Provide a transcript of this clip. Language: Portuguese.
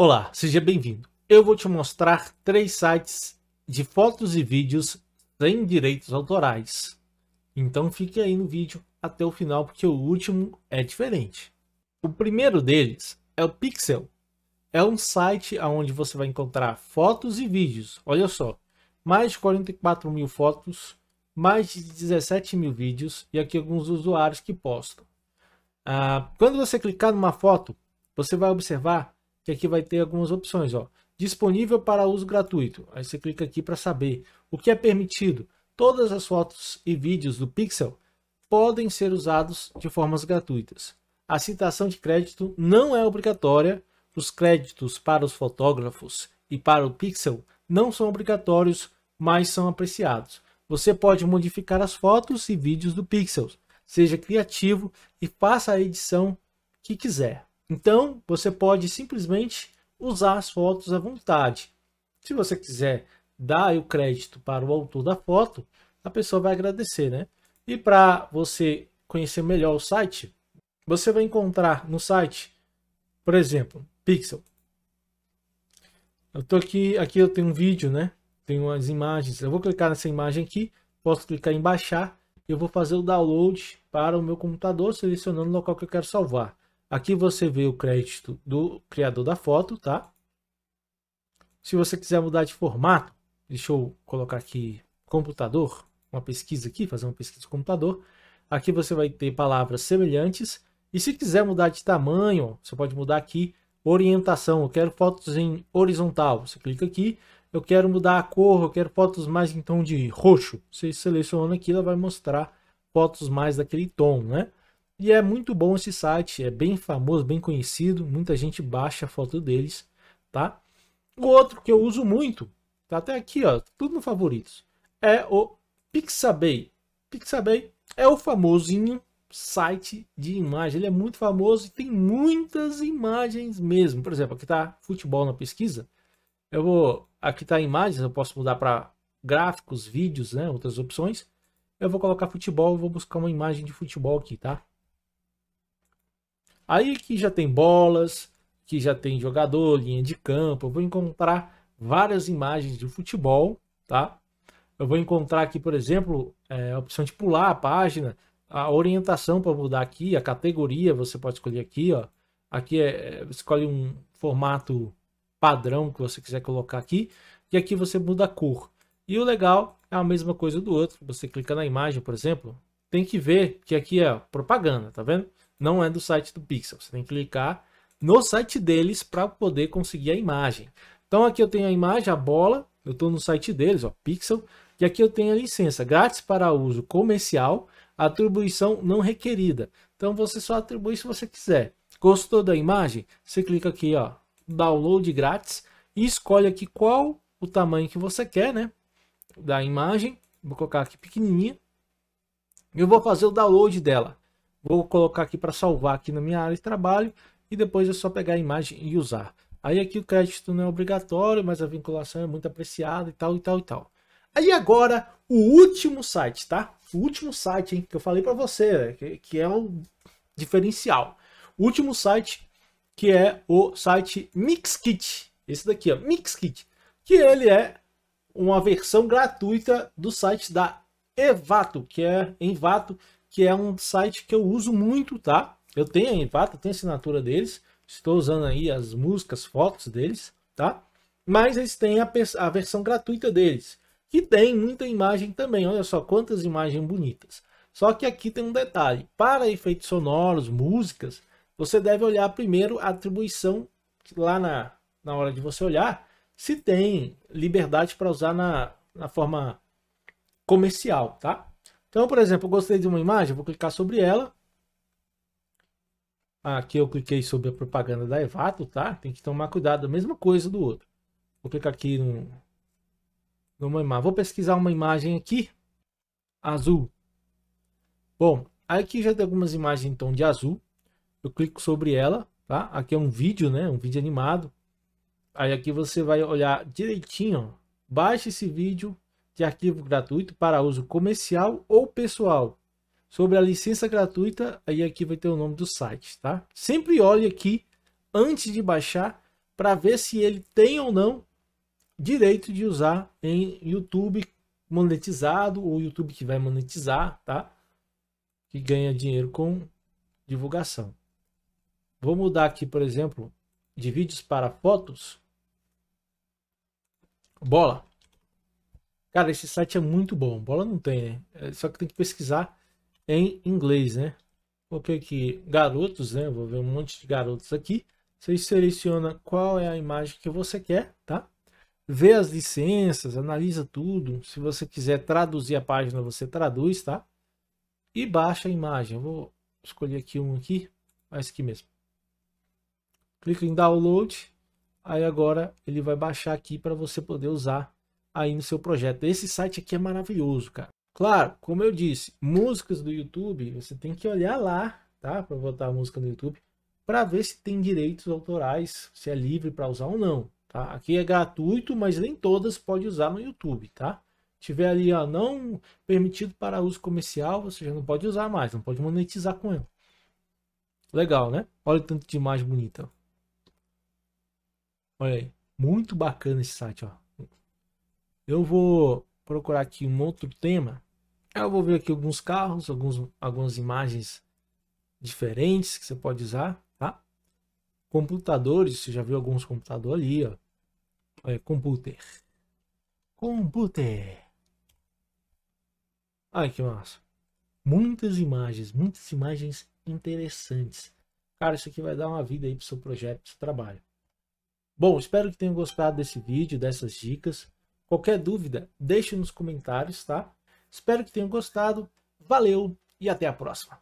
Olá, seja bem-vindo. Eu vou te mostrar três sites de fotos e vídeos sem direitos autorais. Então fique aí no vídeo até o final porque o último é diferente. O primeiro deles é o Pixel. É um site onde você vai encontrar fotos e vídeos. Olha só, mais de 44 mil fotos, mais de 17 mil vídeos e aqui alguns usuários que postam. Ah, quando você clicar numa foto, você vai observar que aqui vai ter algumas opções, ó. Disponível para uso gratuito. Aí você clica aqui para saber o que é permitido. Todas as fotos e vídeos do Pixel podem ser usados de formas gratuitas. A citação de crédito não é obrigatória. Os créditos para os fotógrafos e para o Pixel não são obrigatórios, mas são apreciados. Você pode modificar as fotos e vídeos do Pixel. Seja criativo e faça a edição que quiser. Então, você pode simplesmente usar as fotos à vontade. Se você quiser dar o crédito para o autor da foto, a pessoa vai agradecer, né? E para você conhecer melhor o site, você vai encontrar no site, por exemplo, Pixel. Eu tô aqui, aqui eu tenho um vídeo, né? Tem umas imagens. Eu vou clicar nessa imagem aqui, posso clicar em baixar. Eu vou fazer o download para o meu computador, selecionando o local que eu quero salvar. Aqui você vê o crédito do criador da foto, tá? Se você quiser mudar de formato, deixa eu colocar aqui computador, uma pesquisa aqui, fazer uma pesquisa de computador. Aqui você vai ter palavras semelhantes. E se quiser mudar de tamanho, você pode mudar aqui orientação. Eu quero fotos em horizontal. Você clica aqui. Eu quero mudar a cor, eu quero fotos mais em tom de roxo. Você seleciona aqui, ela vai mostrar fotos mais daquele tom, né? E é muito bom esse site, é bem famoso, bem conhecido, muita gente baixa a foto deles, tá? O outro que eu uso muito, tá até aqui, ó, tudo no favoritos, é o Pixabay. Pixabay é o famosinho site de imagem, ele é muito famoso e tem muitas imagens mesmo. Por exemplo, aqui tá futebol na pesquisa, eu vou, aqui tá imagens, eu posso mudar para gráficos, vídeos, né, outras opções. Eu vou colocar futebol, vou buscar uma imagem de futebol aqui, tá? Aí que já tem bolas, que já tem jogador, linha de campo, eu vou encontrar várias imagens de futebol, tá? Eu vou encontrar aqui, por exemplo, é, a opção de pular a página, a orientação para mudar aqui, a categoria você pode escolher aqui, ó. Aqui é, é, escolhe um formato padrão que você quiser colocar aqui, e aqui você muda a cor. E o legal é a mesma coisa do outro, você clica na imagem, por exemplo, tem que ver que aqui é propaganda, tá vendo? não é do site do Pixel. Você tem que clicar no site deles para poder conseguir a imagem. Então aqui eu tenho a imagem, a bola, eu estou no site deles, ó, Pixel, e aqui eu tenho a licença grátis para uso comercial, atribuição não requerida. Então você só atribui se você quiser. Gostou da imagem? Você clica aqui, ó, download grátis e escolhe aqui qual o tamanho que você quer, né? Da imagem. Vou colocar aqui pequenininha. Eu vou fazer o download dela. Vou colocar aqui para salvar aqui na minha área de trabalho e depois é só pegar a imagem e usar. Aí aqui o crédito não é obrigatório, mas a vinculação é muito apreciada e tal e tal e tal. Aí agora o último site, tá? O último site hein, que eu falei para você, né, que, que é o diferencial. O último site que é o site Mixkit. Esse daqui, ó, Mixkit, que ele é uma versão gratuita do site da Evato, que é Envato, que é um site que eu uso muito, tá? Eu tenho a Empata, tenho assinatura deles, estou usando aí as músicas, fotos deles, tá? Mas eles têm a, a versão gratuita deles, que tem muita imagem também, olha só quantas imagens bonitas. Só que aqui tem um detalhe, para efeitos sonoros, músicas, você deve olhar primeiro a atribuição lá na, na hora de você olhar, se tem liberdade para usar na, na forma comercial, tá? Então, por exemplo, eu gostei de uma imagem, vou clicar sobre ela. Aqui eu cliquei sobre a propaganda da Evato, tá? Tem que tomar cuidado, a mesma coisa do outro. Vou clicar aqui no, numa imagem. Vou pesquisar uma imagem aqui, azul. Bom, aqui já tem algumas imagens então de azul. Eu clico sobre ela, tá? Aqui é um vídeo, né? Um vídeo animado. Aí aqui você vai olhar direitinho, ó. Baixa esse vídeo de arquivo gratuito para uso comercial ou pessoal. Sobre a licença gratuita, aí aqui vai ter o nome do site, tá? Sempre olhe aqui antes de baixar para ver se ele tem ou não direito de usar em YouTube monetizado ou YouTube que vai monetizar, tá? Que ganha dinheiro com divulgação. Vou mudar aqui, por exemplo, de vídeos para fotos. Bola. Cara, esse site é muito bom. Bola não tem, né? É, só que tem que pesquisar em inglês, né? Vou pegar aqui garotos, né? Vou ver um monte de garotos aqui. Você seleciona qual é a imagem que você quer, tá? Vê as licenças, analisa tudo. Se você quiser traduzir a página, você traduz, tá? E baixa a imagem. Eu vou escolher aqui um aqui, mais aqui mesmo. Clica em download. Aí agora ele vai baixar aqui para você poder usar aí no seu projeto. Esse site aqui é maravilhoso, cara. Claro, como eu disse, músicas do YouTube, você tem que olhar lá, tá? Para botar a música no YouTube, para ver se tem direitos autorais, se é livre para usar ou não, tá? Aqui é gratuito, mas nem todas pode usar no YouTube, tá? Tiver ali, ó, não permitido para uso comercial, você já não pode usar mais, não pode monetizar com ele Legal, né? Olha o tanto de imagem bonita. Olha aí, muito bacana esse site, ó. Eu vou procurar aqui um outro tema. Eu vou ver aqui alguns carros, alguns, algumas imagens diferentes que você pode usar, tá? Computadores, você já viu alguns computadores ali, ó. É, computer. Computer. Ai, que massa. Muitas imagens, muitas imagens interessantes. Cara, isso aqui vai dar uma vida aí pro seu projeto, pro seu trabalho. Bom, espero que tenham gostado desse vídeo, dessas dicas. Qualquer dúvida, deixe nos comentários, tá? Espero que tenham gostado. Valeu e até a próxima.